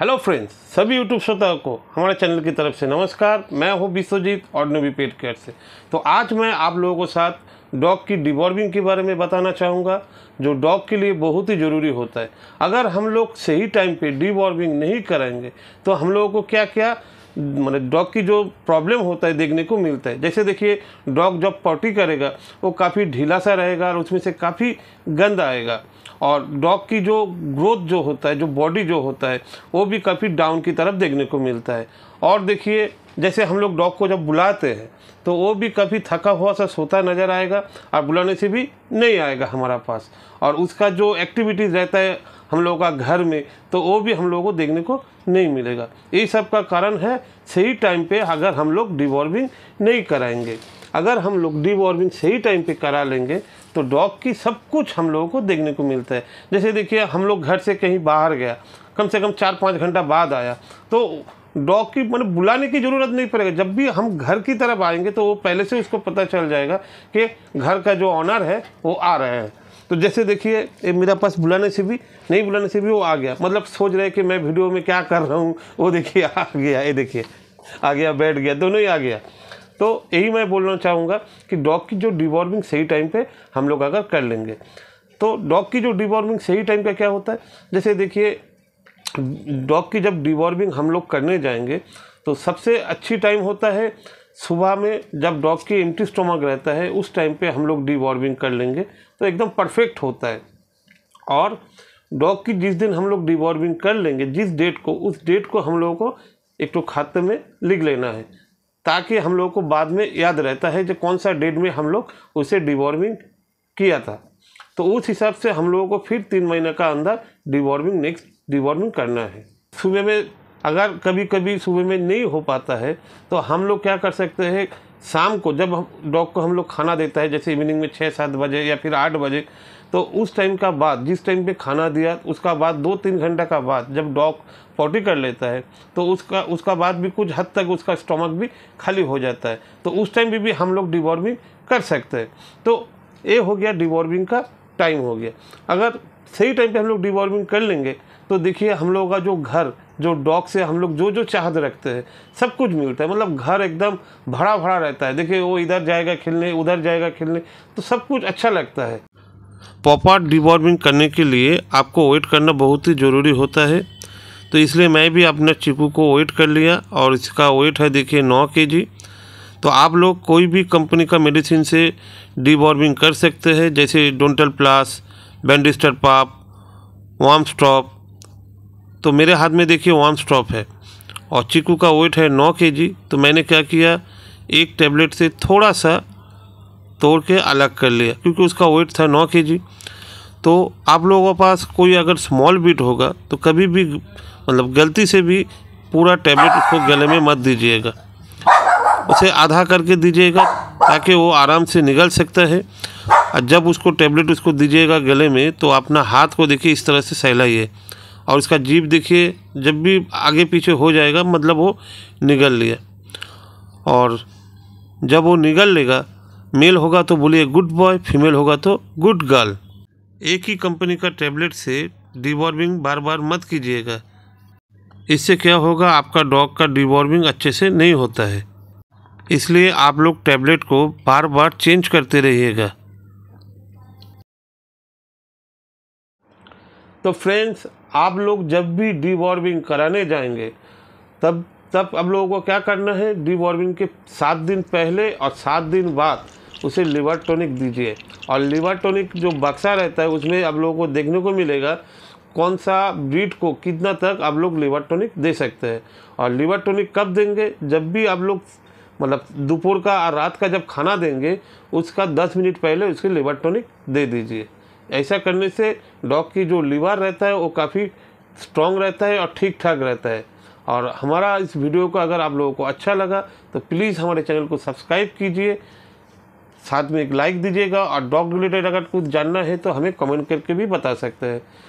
hello friends सभी YouTube श्रोताओं को हमारे चैनल की तरफ से नमस्कार मैं हूँ विश्वजीत और नवी पेट केयर से तो आज मैं आप लोगों के साथ डॉग की डिवॉर्मिंग के बारे में बताना चाहूँगा जो डॉग के लिए बहुत ही ज़रूरी होता है अगर हम लोग सही टाइम पे डिवॉर्मिंग नहीं कराएंगे तो हम लोगों को क्या क्या मतलब डॉग की जो प्रॉब्लम होता है देखने को मिलता है जैसे देखिए डॉग जब पॉटी करेगा वो काफ़ी ढीला सा रहेगा और उसमें से काफ़ी गंद आएगा और डॉग की जो ग्रोथ जो होता है जो बॉडी जो होता है वो भी काफ़ी डाउन की तरफ देखने को मिलता है और देखिए जैसे हम लोग डॉग को जब बुलाते हैं तो वो भी कभी थका हुआ सा सोता नज़र आएगा और बुलाने से भी नहीं आएगा हमारा पास और उसका जो एक्टिविटीज़ रहता है हम लोगों का घर में तो वो भी हम लोगों को देखने को नहीं मिलेगा ये सब का कारण है सही टाइम पे अगर हम लोग डिवॉर्मिंग नहीं कराएंगे अगर हम लोग डिवॉर्मिंग सही टाइम पे करा लेंगे तो डॉग की सब कुछ हम लोगों को देखने को मिलता है जैसे देखिए हम लोग घर से कहीं बाहर गया कम से कम चार पाँच घंटा बाद आया तो डॉग की मतलब बुलाने की ज़रूरत नहीं पड़ेगी जब भी हम घर की तरफ आएंगे तो वो पहले से उसको पता चल जाएगा कि घर का जो ऑनर है वो आ रहे हैं तो जैसे देखिए ये मेरा पास बुलाने से भी नहीं बुलाने से भी वो आ गया मतलब सोच रहे कि मैं वीडियो में क्या कर रहा हूँ वो देखिए आ गया ये देखिए आ गया बैठ गया दोनों ही आ गया तो यही मैं बोलना चाहूँगा कि डॉग की जो डिवॉर्मिंग सही टाइम पर हम लोग अगर कर लेंगे तो डॉग की जो डिवॉर्मिंग सही टाइम का क्या होता है जैसे देखिए डॉग की जब डिवॉर्मिंग हम लोग करने जाएंगे तो सबसे अच्छी टाइम होता है सुबह में जब डॉग की एम्प्टी स्टोमक रहता है उस टाइम पे हम लोग डिवॉर्मिंग कर लेंगे तो एकदम परफेक्ट होता है और डॉग की जिस दिन हम लोग डिवॉर्मिंग कर लेंगे जिस डेट को उस डेट को हम लोगों को एक तो खाते में लिख लेना है ताकि हम लोगों को बाद में याद रहता है कि कौन सा डेट में हम लोग उसे डिवॉर्मिंग किया था तो उस हिसाब से हम लोगों को फिर तीन महीने का अंदर डिवॉर्मिंग नेक्स्ट डिवॉर्मिंग करना है सुबह में अगर कभी कभी सुबह में नहीं हो पाता है तो हम लोग क्या कर सकते हैं शाम को जब हम डॉग को हम लोग खाना देता है जैसे इवनिंग में छः सात बजे या फिर आठ बजे तो उस टाइम का बाद जिस टाइम पे खाना दिया उसका बाद दो तीन घंटा का बाद जब डॉग पॉटी कर लेता है तो उसका उसका बाद भी कुछ हद तक उसका स्टोमक भी खाली हो जाता है तो उस टाइम भी, भी हम लोग डिवॉर्मिंग कर सकते हैं तो ये हो गया डिवॉर्मिंग का टाइम हो गया अगर सही टाइम पर हम लोग डिवॉर्मिंग कर लेंगे तो देखिए हम लोगों का जो घर जो डॉग से हम लोग जो जो चाहत रखते हैं सब कुछ मिलता है मतलब घर एकदम भरा भरा रहता है देखिए वो इधर जाएगा खेलने उधर जाएगा खेलने तो सब कुछ अच्छा लगता है पॉपआउट डिवॉर्मिंग करने के लिए आपको वेट करना बहुत ही ज़रूरी होता है तो इसलिए मैं भी अपने चिकू को वेट कर लिया और इसका वेट है देखिए नौ के जी तो आप लोग कोई भी कंपनी का मेडिसिन से डिवॉर्मिंग कर सकते हैं जैसे डोंटल प्लास बैंडिस्टर पाप वार्म स्टॉप तो मेरे हाथ में देखिए वन स्टॉप है और चीकू का वेट है नौ के जी तो मैंने क्या किया एक टैबलेट से थोड़ा सा तोड़ के अलग कर लिया क्योंकि उसका वेट था नौ के जी तो आप लोगों के पास कोई अगर स्मॉल बीट होगा तो कभी भी मतलब गलती से भी पूरा टैबलेट उसको गले में मत दीजिएगा उसे आधा करके दीजिएगा ताकि वो आराम से निकल सकता है और जब उसको टैबलेट उसको दीजिएगा गले में तो अपना हाथ को देखिए इस तरह से सहलाइए और इसका जीप देखिए जब भी आगे पीछे हो जाएगा मतलब वो निगल लिया और जब वो निगल लेगा मेल होगा तो बोलिए गुड बॉय फीमेल होगा तो गुड गर्ल एक ही कंपनी का टैबलेट से डिवॉर्मिंग बार बार मत कीजिएगा इससे क्या होगा आपका डॉग का डिवॉर्मिंग अच्छे से नहीं होता है इसलिए आप लोग टैबलेट को बार बार चेंज करते रहिएगा तो फ्रेंड्स आप लोग जब भी डीवॉर्मिंग कराने जाएंगे तब तब अब लोगों को क्या करना है डीवॉर्मिंग के सात दिन पहले और सात दिन बाद उसे लिवर टॉनिक दीजिए और लिवर टॉनिक जो बक्सा रहता है उसमें आप लोगों को देखने को मिलेगा कौन सा ब्रीड को कितना तक आप लोग लिवर टॉनिक दे सकते हैं और लिवर टॉनिक कब देंगे जब भी आप लोग मतलब दोपहर का और रात का जब खाना देंगे उसका 10 मिनट पहले उसके लिवर टॉनिक दे दीजिए ऐसा करने से डॉग की जो लीवर रहता है वो काफ़ी स्ट्रॉन्ग रहता है और ठीक ठाक रहता है और हमारा इस वीडियो को अगर आप लोगों को अच्छा लगा तो प्लीज़ हमारे चैनल को सब्सक्राइब कीजिए साथ में एक लाइक दीजिएगा और डॉग रिलेटेड अगर कुछ जानना है तो हमें कमेंट करके भी बता सकते हैं